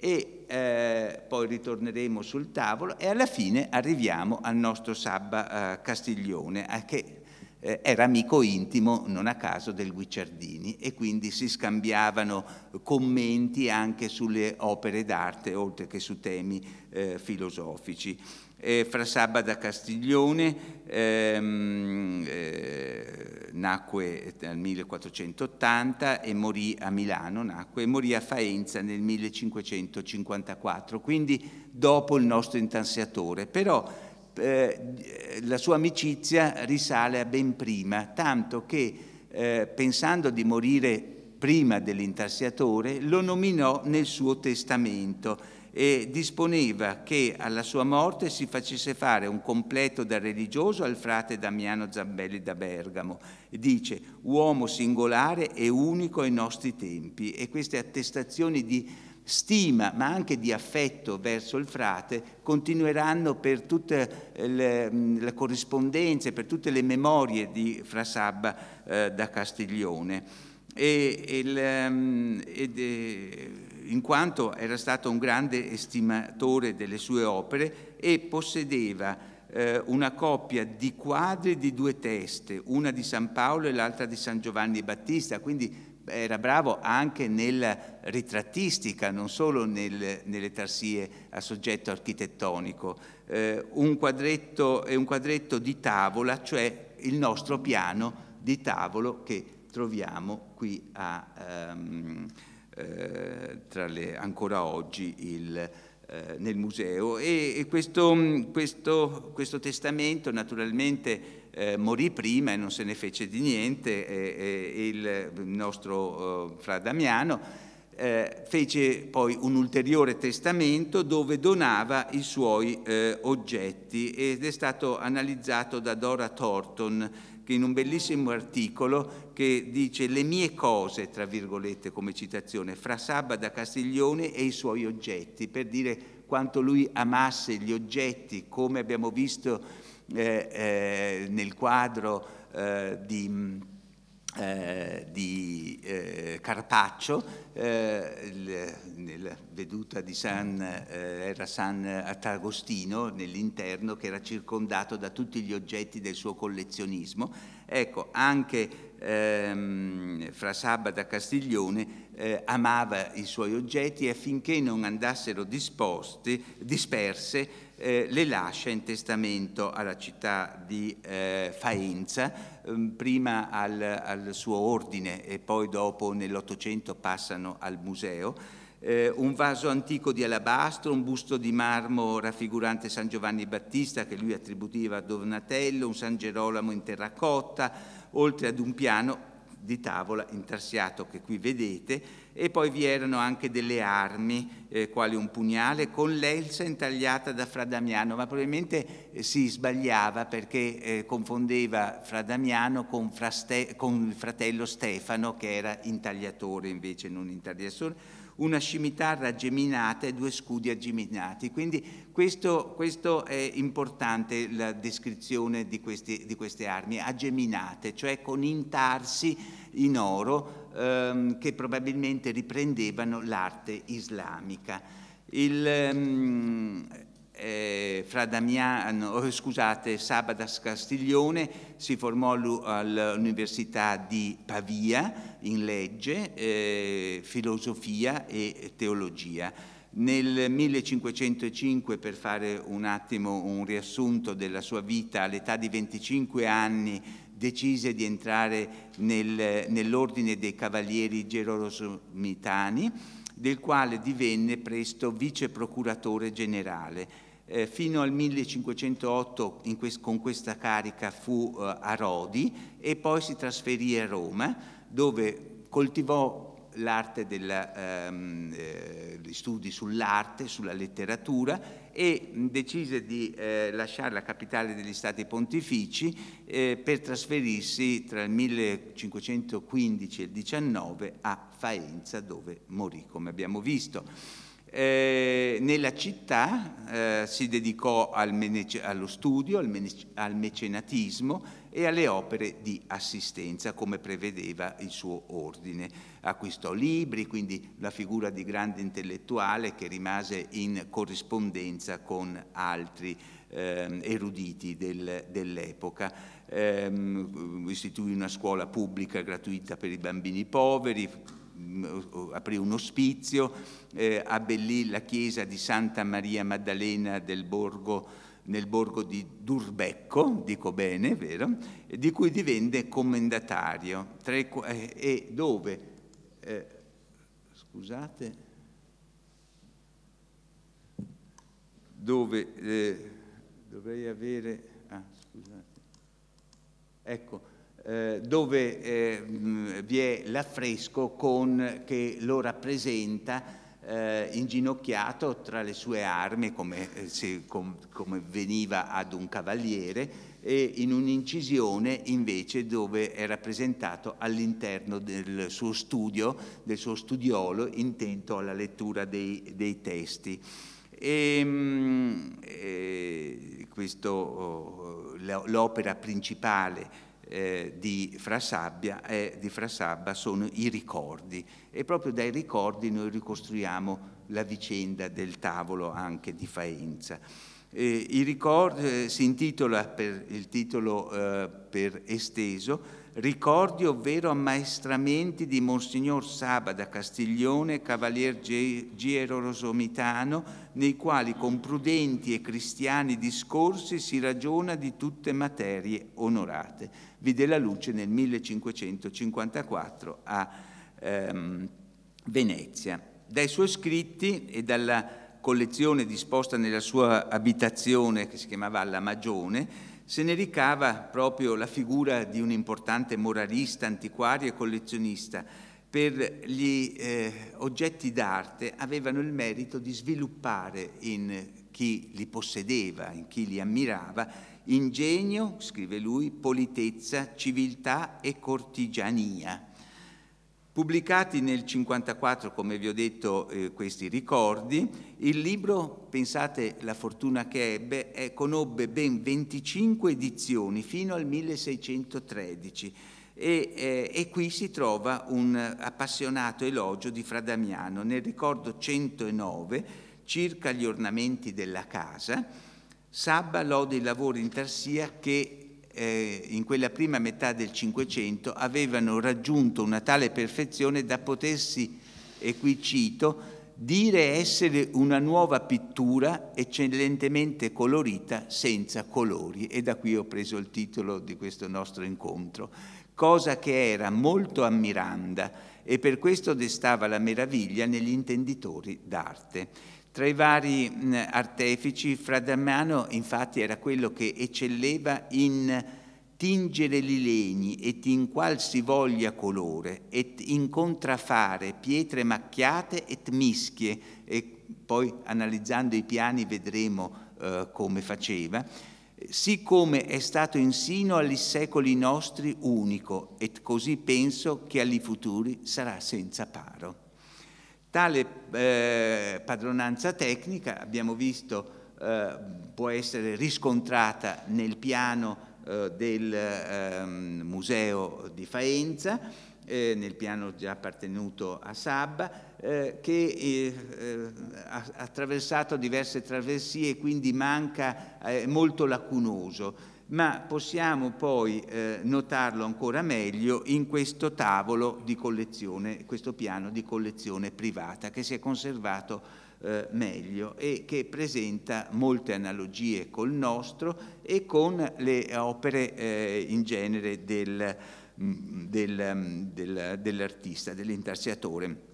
Speaker 2: e eh, poi ritorneremo sul tavolo e alla fine arriviamo al nostro Sabba eh, Castiglione che eh, era amico intimo, non a caso, del Guicciardini e quindi si scambiavano commenti anche sulle opere d'arte, oltre che su temi eh, filosofici eh, fra Sabba da Castiglione, ehm, eh, nacque nel 1480 e morì a Milano, nacque e morì a Faenza nel 1554, quindi dopo il nostro intansiatore. Però eh, la sua amicizia risale a ben prima, tanto che eh, pensando di morire prima dell'intarsiatore, lo nominò nel suo testamento e disponeva che alla sua morte si facesse fare un completo da religioso al frate Damiano Zambelli da Bergamo. Dice, uomo singolare e unico ai nostri tempi. E queste attestazioni di stima, ma anche di affetto verso il frate, continueranno per tutte le, le corrispondenze, per tutte le memorie di Frasabba eh, da Castiglione e, e, ehm, ed, eh, in quanto era stato un grande estimatore delle sue opere e possedeva eh, una coppia di quadri di due teste, una di San Paolo e l'altra di San Giovanni Battista, quindi era bravo anche nella ritrattistica, non solo nel, nelle tarsie a soggetto architettonico. Eh, un quadretto è un quadretto di tavola, cioè il nostro piano di tavolo che troviamo qui a, um, eh, le, ancora oggi il, eh, nel museo. E, e questo, mm, questo, questo, testamento naturalmente eh, morì prima e non se ne fece di niente il nostro oh, fra Damiano. Eh, fece poi un ulteriore testamento dove donava i suoi eh, oggetti ed è stato analizzato da Dora Thornton in un bellissimo articolo che dice le mie cose, tra virgolette, come citazione, fra Sabba da Castiglione e i suoi oggetti, per dire quanto lui amasse gli oggetti, come abbiamo visto eh, eh, nel quadro eh, di eh, di eh, Carpaccio, eh, nella veduta di San, eh, era San Targostino nell'interno che era circondato da tutti gli oggetti del suo collezionismo. Ecco, anche ehm, fra Sabata e Castiglione eh, amava i suoi oggetti e affinché non andassero disposte, disperse eh, le lascia in testamento alla città di eh, Faenza, ehm, prima al, al, suo ordine e poi dopo nell'Ottocento passano al museo. Eh, un vaso antico di alabastro, un busto di marmo raffigurante San Giovanni Battista che lui attribuiva a Donatello, un San Gerolamo in terracotta, oltre ad un piano di tavola intarsiato che qui vedete e poi vi erano anche delle armi eh, quali un pugnale con l'elsa intagliata da Fra Damiano ma probabilmente eh, si sbagliava perché eh, confondeva Fradamiano con, Fraste- con il fratello Stefano che era intagliatore invece non intagliatore una scimitarra geminata e due scudi aggeminati. Quindi questo, questo, è importante la descrizione di, questi, di queste armi, aggeminate, cioè con intarsi in oro ehm, che probabilmente riprendevano l'arte islamica. Il, ehm, eh, fra Damiano, oh, scusate, Sabadas Castiglione si formò all'Università di Pavia in legge, eh, filosofia e teologia. Nel 1505, per fare un attimo un riassunto della sua vita, all'età di 25 anni decise di entrare nel, nell'ordine dei cavalieri gerorosomitani, del quale divenne presto vice procuratore generale eh, fino al 1508 quest con questa carica fu eh, a Rodi e poi si trasferì a Roma dove coltivò l'arte della, ehm, eh, gli studi sull'arte, sulla letteratura e decise di eh, lasciare la capitale degli Stati Pontifici eh, per trasferirsi tra il 1515 e il 19 a Faenza dove morì, come abbiamo visto. Eh, nella città eh, si dedicò al allo studio, al, al, mecenatismo e alle opere di assistenza, come prevedeva il suo ordine. Acquistò libri, quindi la figura di grande intellettuale che rimase in corrispondenza con altri eh, eruditi del, dell'epoca. Ehm, istituì una scuola pubblica gratuita per i bambini poveri, Mm, aprì un ospizio, eh, abbellì la chiesa di Santa Maria Maddalena del Borgo nel borgo di Durbecco, dico bene, vero? Di cui divenne commendatario tre, eh, e dove, eh, scusate, dove eh, dovrei avere, ah, scusate, ecco, eh, dove eh, vi è l'affresco con, che lo rappresenta eh, inginocchiato tra le sue armi come, eh, se, com, come veniva ad un cavaliere e in un'incisione invece dove è rappresentato all'interno del suo studio, del suo studiolo intento alla lettura dei, dei testi. E, ehm, e questo, oh, l'opera principale eh, di Frasabbia e di Frasabba sono i ricordi e proprio dai ricordi noi ricostruiamo la vicenda del tavolo anche di Faenza. Eh, I ricordi eh, si intitola per il titolo eh, per esteso ricordi ovvero ammaestramenti di Monsignor da Castiglione, Cavalier Giero Rosomitano, nei quali con prudenti e cristiani discorsi si ragiona di tutte materie onorate. Vide la luce nel 1554 a ehm, Venezia. Dai suoi scritti e dalla collezione disposta nella sua abitazione che si chiamava La Magione, se ne ricava proprio la figura di un importante moralista, antiquario e collezionista. Per gli eh, oggetti d'arte avevano il merito di sviluppare in chi li possedeva, in chi li ammirava, ingegno, scrive lui, politezza, civiltà e cortigiania. Pubblicati nel 1954, come vi ho detto, eh, questi ricordi, il libro, pensate la fortuna che ebbe, è, conobbe ben 25 edizioni fino al 1613 e, eh, e qui si trova un appassionato elogio di Fra Damiano. nel ricordo 109 circa gli ornamenti della casa. Sabba lode i lavori in tarsia che eh, in quella prima metà del Cinquecento avevano raggiunto una tale perfezione da potersi, e qui cito, dire essere una nuova pittura eccellentemente colorita senza colori e da qui ho preso il titolo di questo nostro incontro, cosa che era molto ammiranda e per questo destava la meraviglia negli intenditori d'arte. Tra i vari artefici, Fradamano infatti era quello che eccelleva in tingere i legni et in qualsivoglia colore, et in contrafare pietre macchiate et mischie, e poi analizzando i piani vedremo eh, come faceva, siccome è stato insino agli secoli nostri unico, et così penso che agli futuri sarà senza paro. Tale eh, padronanza tecnica, abbiamo visto, eh, può essere riscontrata nel piano eh, del ehm, Museo di Faenza, eh, nel piano già appartenuto a Sabba, eh, che eh, ha attraversato diverse traversie e quindi manca, è molto lacunoso ma possiamo poi eh, notarlo ancora meglio in questo tavolo di collezione, questo piano di collezione privata che si è conservato eh, meglio e che presenta molte analogie col nostro e con le opere eh, in genere del, mm, del, mm, del, dell'artista, dell'intarsiatore.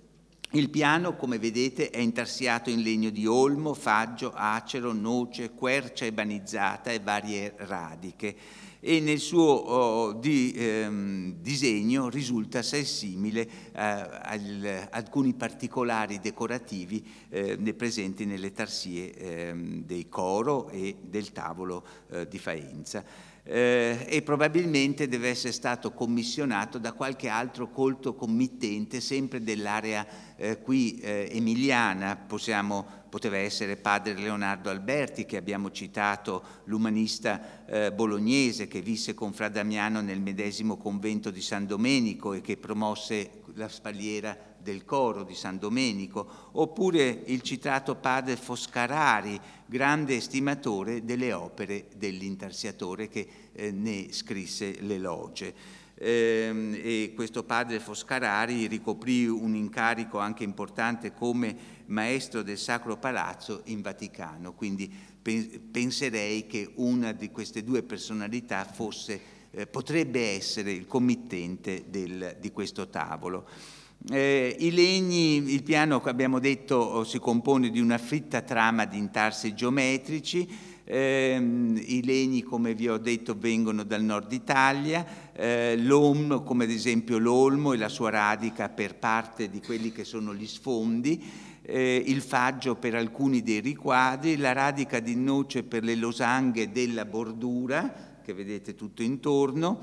Speaker 2: Il piano, come vedete, è intarsiato in legno di olmo, faggio, acero, noce, quercia ebanizzata e varie radiche e nel suo oh, di, ehm, disegno risulta assai simile eh, ad alcuni particolari decorativi eh, presenti nelle tarsie ehm, dei coro e del tavolo eh, di Faenza eh, e probabilmente deve essere stato commissionato da qualche altro colto committente, sempre dell'area eh, qui eh, emiliana, Possiamo, poteva essere padre Leonardo Alberti che abbiamo citato, l'umanista eh, bolognese che visse con Fra Damiano nel medesimo convento di San Domenico e che promosse la spalliera del coro di San Domenico, oppure il citato padre Foscarari, grande estimatore delle opere dell'intarsiatore che eh, ne scrisse le loge. Ehm, e questo padre Foscarari ricoprì un incarico anche importante come maestro del Sacro Palazzo in Vaticano, quindi penserei che una di queste due personalità fosse, eh, potrebbe essere il committente del, di questo tavolo. Eh, I legni, il piano abbiamo detto oh, si compone di una fitta trama di intarsi geometrici, eh, I legni, come vi ho detto, vengono dal nord Italia, eh, l'olmo, come ad esempio l'olmo e la sua radica per parte di quelli che sono gli sfondi, eh, il faggio per alcuni dei riquadri, la radica di noce per le losanghe della bordura, che vedete tutto intorno,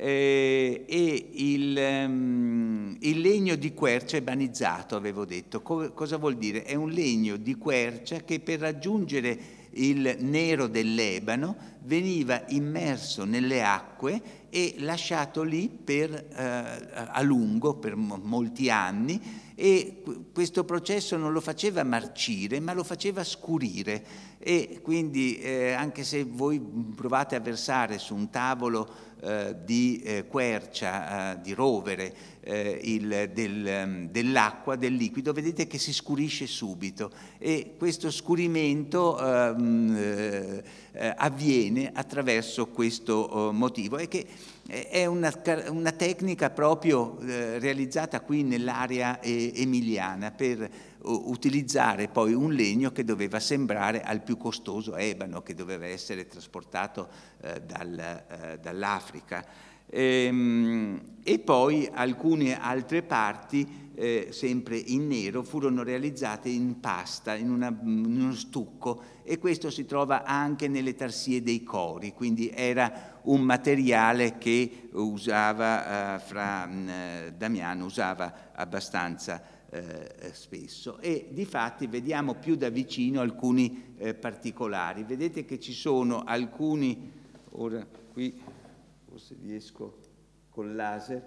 Speaker 2: eh, e il, um, il, legno di quercia ebanizzato, avevo detto. Co- cosa vuol dire? È un legno di quercia che per raggiungere il nero dell'ebano veniva immerso nelle acque e lasciato lì per, eh, a lungo, per mo- molti anni, e questo processo non lo faceva marcire, ma lo faceva scurire. E quindi, eh, anche se voi provate a versare su un tavolo eh, di eh, quercia, eh, di rovere eh, il, del, ehm, dell'acqua, del liquido, vedete che si scurisce subito e questo scurimento ehm, eh, avviene attraverso questo oh, motivo e che è una, una tecnica proprio realizzata qui nell'area emiliana per utilizzare poi un legno che doveva sembrare al più costoso ebano che doveva essere trasportato eh, dal, eh, dall'Africa. E, ehm, e, poi alcune altre parti, eh, sempre in nero, furono realizzate in pasta, in, una, in uno stucco e questo si trova anche nelle tarsie dei cori, quindi era un materiale che usava, eh, fra, mm, eh, Damiano usava abbastanza eh, eh, spesso e di fatti vediamo più da vicino alcuni eh, particolari. Vedete che ci sono alcuni, ora qui forse riesco con laser,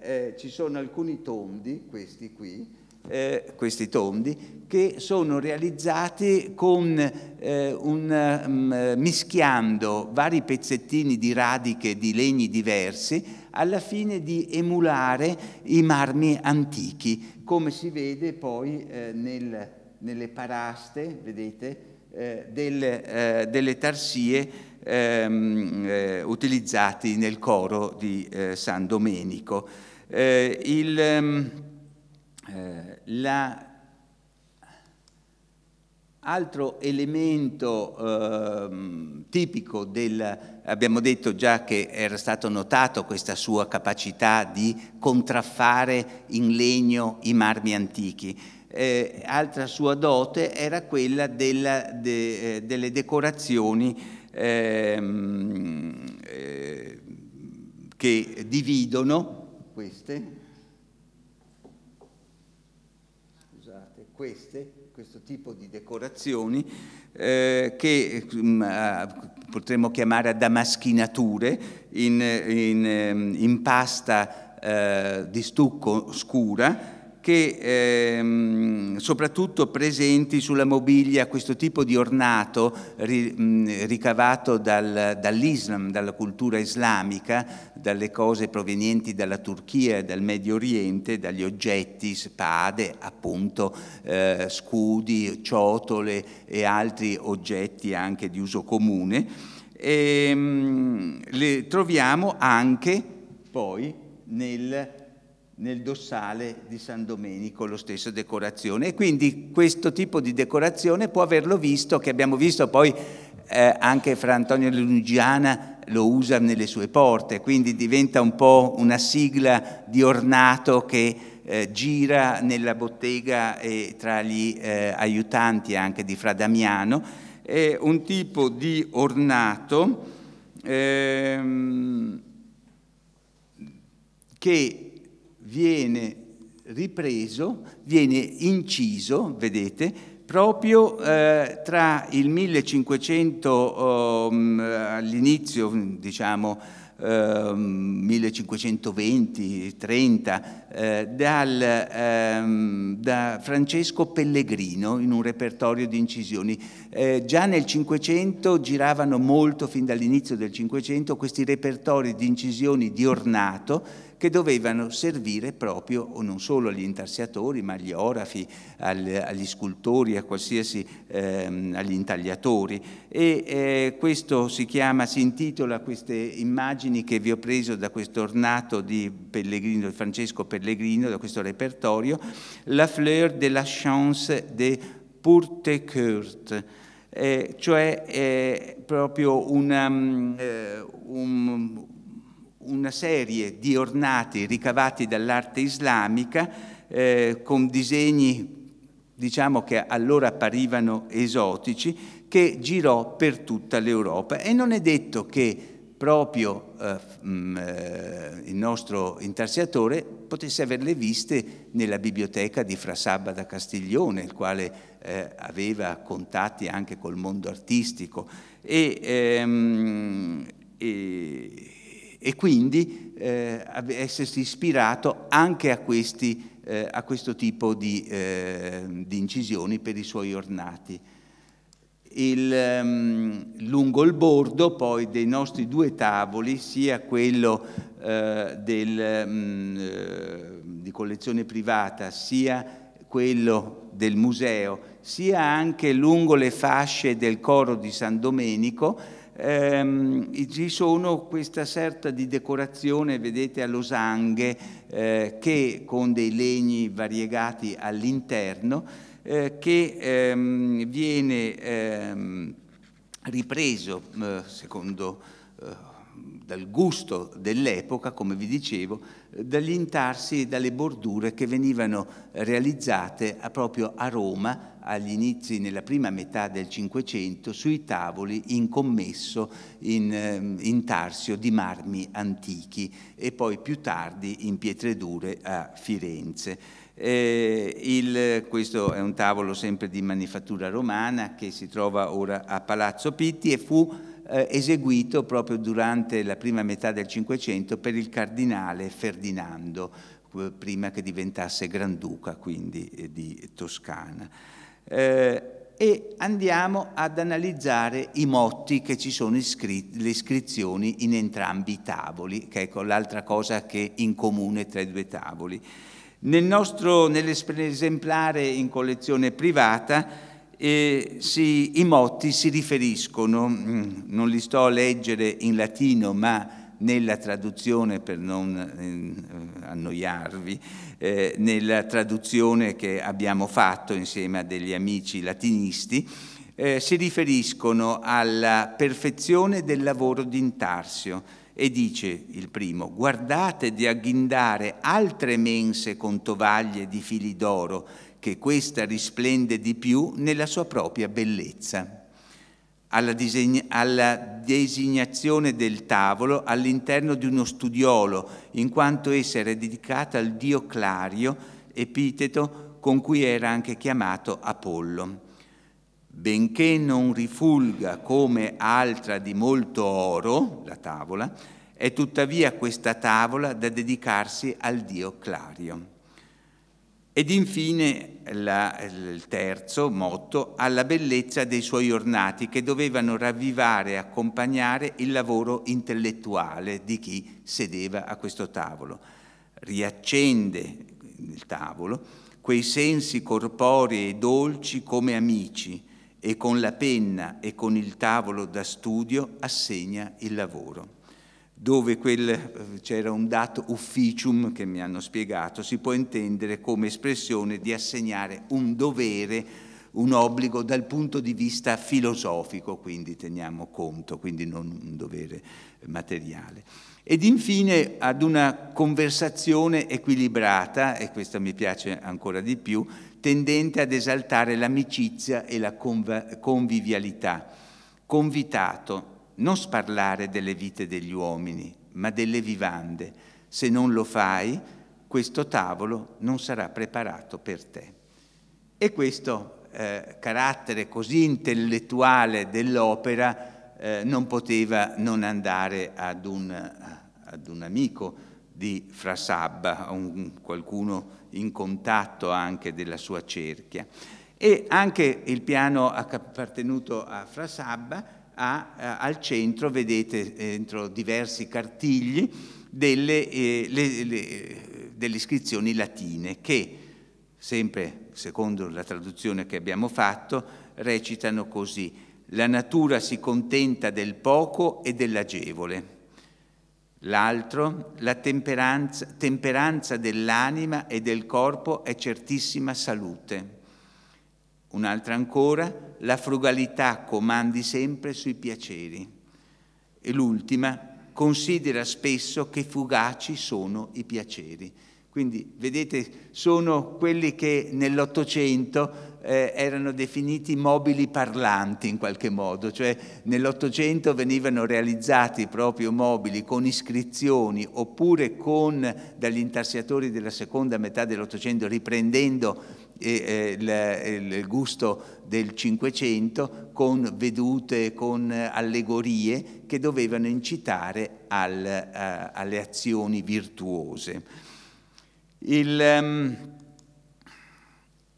Speaker 2: eh, ci sono alcuni tondi, questi qui, eh, questi tondi, che sono realizzati con, eh, un, um, mischiando vari pezzettini di radiche di legni diversi alla fine di emulare i marmi antichi, come si vede poi eh, nel, nelle paraste, vedete, eh, del, eh, delle tarsie ehm, eh, utilizzate nel coro di eh, San Domenico. Eh, il, ehm, la, Altro elemento eh, tipico del, abbiamo detto già che era stato notato questa sua capacità di contraffare in legno i marmi antichi. Eh, altra sua dote era quella della, de, eh, delle decorazioni ehm, eh, che dividono queste, scusate, queste questo tipo di decorazioni eh, che mh, mm, potremmo chiamare damaschinature in, in, ehm, in pasta eh, di stucco scura che ehm, soprattutto presenti sulla mobilia questo tipo di ornato ri, mh, ricavato dal, dall'Islam, dalla cultura islamica, dalle cose provenienti dalla Turchia, dal Medio Oriente, dagli oggetti, spade, appunto, eh, scudi, ciotole e altri oggetti anche di uso comune. E, ehm, mh, le troviamo anche poi nel nel dossale di San Domenico lo stesso decorazione e quindi questo tipo di decorazione può averlo visto, che abbiamo visto poi eh, anche fra Antonio Lunigiana lo usa nelle sue porte, quindi diventa un po' una sigla di ornato che eh, gira nella bottega e tra gli eh, aiutanti anche di Fra Damiano, è un tipo di ornato ehm, che viene ripreso, viene inciso, vedete, proprio eh, tra il 1500 ehm, all'inizio, diciamo, ehm, 1520-30 eh, dal, ehm, da Francesco Pellegrino in un repertorio di incisioni. Eh, già nel 500 giravano molto fin dall'inizio del 500 questi repertori di incisioni di ornato che dovevano servire proprio non solo agli intarsiatori, ma agli orafi, agli scultori, ehm, agli intagliatori. E eh, questo si chiama, si intitola queste immagini che vi ho preso da questo ornato di Pellegrino, Francesco Pellegrino, da questo repertorio, La fleur de la chance de Purtecourt. Eh, cioè eh, proprio una, um, una serie di ornati ricavati dall'arte islamica eh, con disegni diciamo che allora apparivano esotici, che girò per tutta l'Europa. E non è detto che proprio eh, mh, mm, eh, il nostro intarsiatore potesse averle viste nella biblioteca di Fra Sabba da Castiglione, il quale eh, aveva contatti anche col mondo artistico. E, ehm, e e quindi eh, essersi ispirato anche a, questi, eh, a questo tipo di, eh, di, incisioni per i suoi ornati. Il, um, lungo il bordo poi dei nostri due tavoli, sia quello eh, del, um, di collezione privata, sia quello del museo, sia anche lungo le fasce del coro di San Domenico, ehm, ci sono questa sorta di decorazione, vedete, a losanghe, eh, che con dei legni variegati all'interno, eh, che ehm, viene ehm, ripreso, eh, secondo eh, dal gusto dell'epoca, come vi dicevo, eh, dagli intarsi e dalle bordure che venivano realizzate eh, proprio a Roma agli inizi, nella prima metà del Cinquecento, sui tavoli in commesso in, ehm, intarsio di marmi antichi e poi più tardi in pietre dure a Firenze. Eh, il, questo è un tavolo sempre di manifattura romana che si trova ora a Palazzo Pitti e fu eh, eseguito proprio durante la prima metà del Cinquecento per il cardinale Ferdinando, eh, prima che diventasse Granduca quindi eh, di Toscana. Eh, e andiamo ad analizzare i motti che ci sono iscritti, le iscrizioni in entrambi i tavoli, che è l'altra cosa che è in comune tra i due tavoli. Nel nostro, nell'esemplare in collezione privata eh, si, i motti si riferiscono, mm, non li sto a leggere in latino, ma nella traduzione, per non eh, annoiarvi, eh, nella traduzione che abbiamo fatto insieme a degli amici latinisti, eh, si riferiscono alla perfezione del lavoro di intarsio e dice il primo, guardate di agghindare altre mense con tovaglie di fili d'oro che questa risplende di più nella sua propria bellezza. Alla, disegna, alla, designazione del tavolo all'interno di uno studiolo, in quanto essa era dedicata al dio Clario, epiteto con cui era anche chiamato Apollo. Benché non rifulga come altra di molto oro, la tavola, è tuttavia questa tavola da dedicarsi al dio Clario. Ed infine la, il terzo motto, alla bellezza dei suoi ornati che dovevano ravvivare e accompagnare il lavoro intellettuale di chi sedeva a questo tavolo. Riaccende il tavolo quei sensi corporei e dolci come amici e con la penna e con il tavolo da studio assegna il lavoro dove eh, c'era un dato officium che mi hanno spiegato, si può intendere come espressione di assegnare un dovere, un obbligo dal punto di vista filosofico, quindi teniamo conto, quindi non un dovere materiale. Ed infine ad una conversazione equilibrata, e questa mi piace ancora di più, tendente ad esaltare l'amicizia e la convivialità. Convitato, non sparlare delle vite degli uomini, ma delle vivande. Se non lo fai, questo tavolo non sarà preparato per te. E questo eh, carattere così intellettuale dell'opera eh, non poteva non andare ad un, ad un amico di Frasabba, un, qualcuno in contatto anche della sua cerchia. E anche il piano appartenuto a Frasabba ha eh, al centro, vedete, eh, entro diversi cartigli, delle, eh, le, le, delle iscrizioni latine che, sempre secondo la traduzione che abbiamo fatto, recitano così «La natura si contenta del poco e dell'agevole». L'altro, la temperanza, temperanza dell'anima e del corpo è certissima salute. Un'altra ancora, la frugalità comandi sempre sui piaceri. E l'ultima, considera spesso che fugaci sono i piaceri. Quindi, vedete, sono quelli che nell'Ottocento eh, erano definiti mobili parlanti in qualche modo, cioè nell'Ottocento venivano realizzati proprio mobili con iscrizioni oppure con, dagli intarsiatori della seconda metà dell'Ottocento, riprendendo il, gusto del Cinquecento con vedute, con allegorie che dovevano incitare al, eh, alle azioni virtuose. Il, ehm,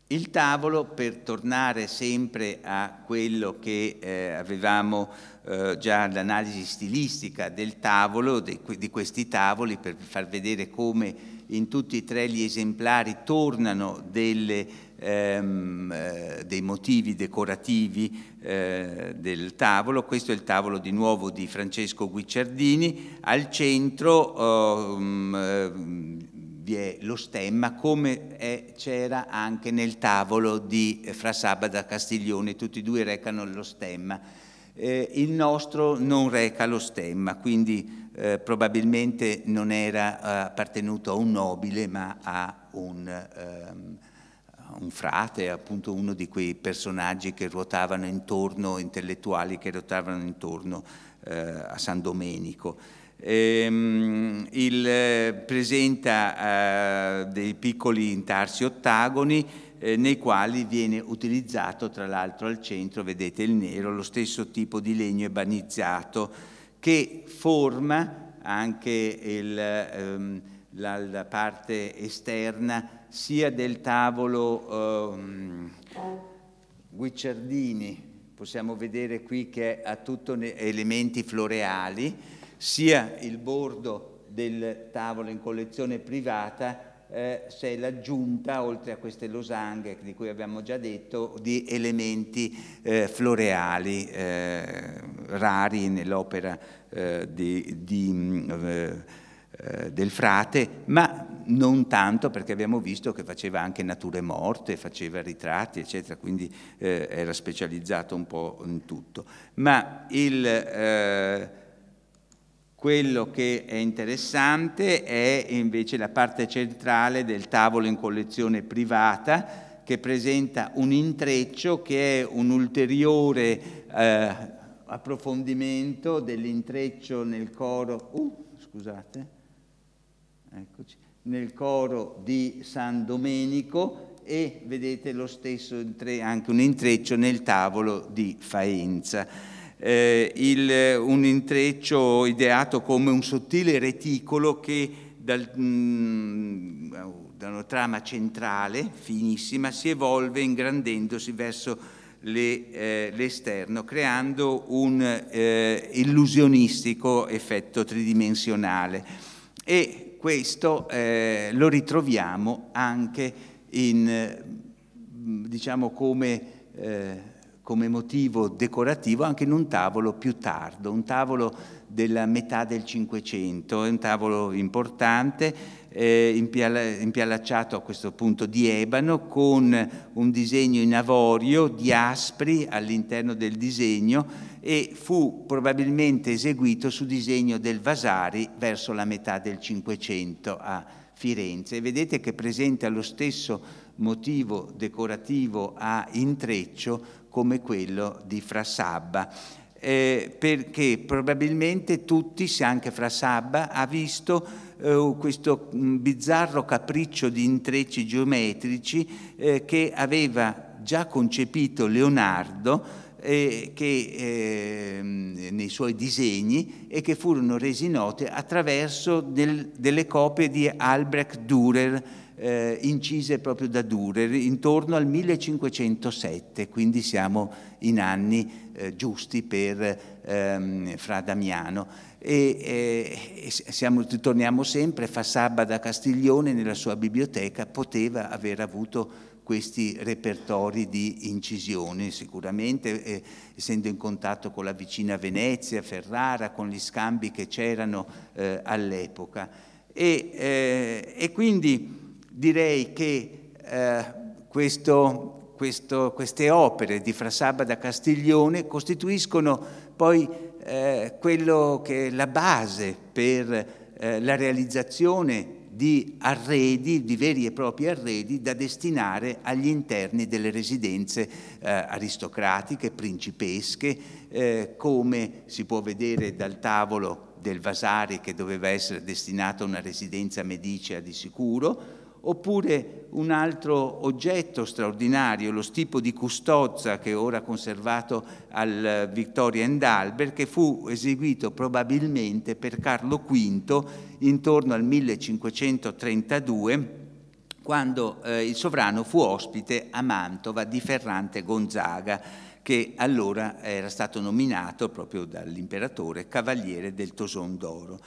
Speaker 2: il tavolo, per tornare sempre a quello che eh, avevamo eh, già l'analisi stilistica del tavolo, di, di questi tavoli, per far vedere come in tutti e tre gli esemplari tornano delle, ehm, eh, dei motivi decorativi eh, del tavolo. Questo è il tavolo di nuovo di Francesco Guicciardini. Al centro ehm, ehm vi è lo stemma come c'era anche nel tavolo di eh, Fra Frasabada Castiglione, tutti e due recano lo stemma. Eh, il nostro non reca lo stemma, quindi eh, probabilmente non era eh, appartenuto a un nobile ma a un, um, un, frate, appunto uno di quei personaggi che ruotavano intorno, intellettuali che ruotavano intorno eh, a San Domenico. Ehm, il, eh, presenta dei piccoli intarsi ottagoni nei quali viene utilizzato tra l'altro al centro, vedete il nero, lo stesso tipo di legno ebanizzato che forma anche il, ehm, la, la, parte esterna sia del tavolo ehm, Guicciardini, possiamo vedere qui che ha tutto elementi floreali, sia il bordo del tavolo in collezione privata eh, c'è l'aggiunta, oltre a queste losanghe di cui abbiamo già detto, di elementi eh, floreali eh, rari nell'opera eh, di, di, mm, eh, del frate, ma non tanto perché abbiamo visto che faceva anche nature morte, faceva ritratti, eccetera, quindi eh, era specializzato un po' in tutto. Ma il quello che è interessante è invece la parte centrale del tavolo in collezione privata che presenta un intreccio che è un ulteriore eh, approfondimento dell'intreccio nel coro, uh, scusate, eccoci, nel coro di San Domenico e vedete lo stesso anche un intreccio nel tavolo di Faenza eh, il, un intreccio ideato come un sottile reticolo che dal, mh, mm, da una trama centrale, finissima, si evolve ingrandendosi verso le, eh, l'esterno, creando un eh, illusionistico effetto tridimensionale. E questo eh, lo ritroviamo anche in, mm, diciamo, come eh, come motivo decorativo anche in un tavolo più tardo, un tavolo della metà del Cinquecento, è un tavolo importante, eh, impiala, impialacciato a questo punto di ebano, con un disegno in avorio di aspri all'interno del disegno e fu probabilmente eseguito su disegno del Vasari verso la metà del Cinquecento a Firenze. vedete che presenta lo stesso motivo decorativo a intreccio come quello di Frassabba, eh, perché probabilmente tutti, se anche Frassabba, ha visto eh, questo mm, bizzarro capriccio di intrecci geometrici eh, che aveva già concepito Leonardo eh, che, eh, nei suoi disegni e che furono resi note attraverso del, delle copie di Albrecht Dürer eh, incise proprio da Durer intorno al 1507, quindi siamo in anni eh, giusti per ehm, Fra Damiano. E, eh, siamo, torniamo sempre, fa Sabba da Castiglione nella sua biblioteca poteva aver avuto questi repertori di incisioni, sicuramente eh, essendo in contatto con la vicina Venezia, Ferrara, con gli scambi che c'erano eh, all'epoca. E, eh, e, quindi direi che eh, questo, questo, queste opere di Fra Sabba da Castiglione costituiscono poi eh, quello che è la base per eh, la realizzazione di arredi, di veri e propri arredi da destinare agli interni delle residenze eh, aristocratiche, principesche, eh, come si può vedere dal tavolo del Vasari che doveva essere destinato a una residenza medicea di sicuro, oppure un altro oggetto straordinario, lo stipo di Custozza che è ora conservato al eh, Victoria and Albert, che fu eseguito probabilmente per Carlo V intorno al 1532 quando eh, il sovrano fu ospite a Mantova di Ferrante Gonzaga, che allora era stato nominato proprio dall'imperatore cavaliere del Toson d'Oro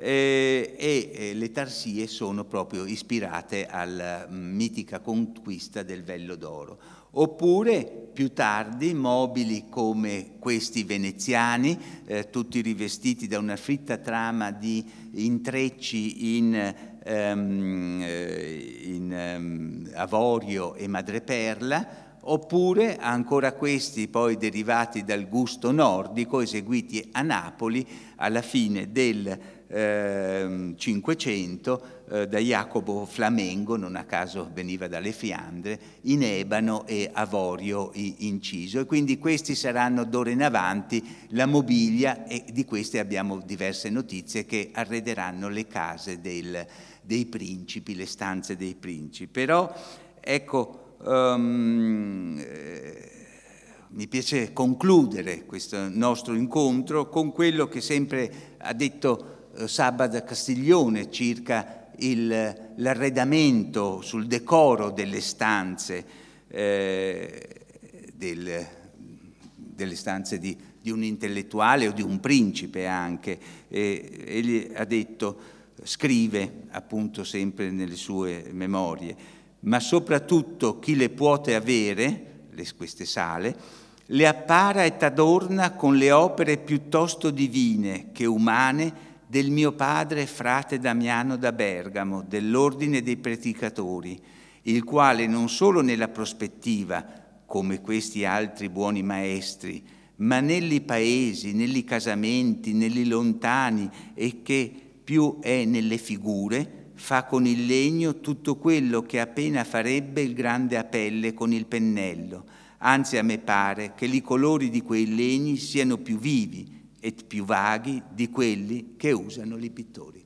Speaker 2: eh, e eh, le tarsie sono proprio ispirate alla mm, mitica conquista del Vello d'Oro. Oppure più tardi mobili come questi veneziani, eh, tutti rivestiti da una fritta trama di intrecci in, um, in um, avorio e madreperla, oppure ancora questi poi derivati dal gusto nordico eseguiti a Napoli alla fine del Ehm, eh, 500 da Jacopo Flamengo, non a caso veniva dalle Fiandre, in ebano e avorio inciso. E quindi questi saranno d'ora in avanti la mobilia e di queste abbiamo diverse notizie che arrederanno le case del, dei principi, le stanze dei principi. Però ecco... Um, mi piace concludere questo nostro incontro con quello che sempre ha detto eh, Sabada Castiglione circa il, l'arredamento sul decoro delle stanze, eh, del, delle stanze di, di, un intellettuale o di un principe anche. E, egli ha detto, scrive appunto sempre nelle sue memorie, ma soprattutto chi le può avere, le, queste sale, le appara e t'adorna con le opere piuttosto divine che umane del mio padre frate Damiano da Bergamo, dell'ordine dei predicatori, il quale non solo nella prospettiva, come questi altri buoni maestri, ma negli paesi, negli casamenti, negli lontani e che più è nelle figure, fa con il legno tutto quello che appena farebbe il grande apelle con il pennello. Anzi a me pare che i colori di quei legni siano più vivi, e più vaghi di quelli che usano i pittori.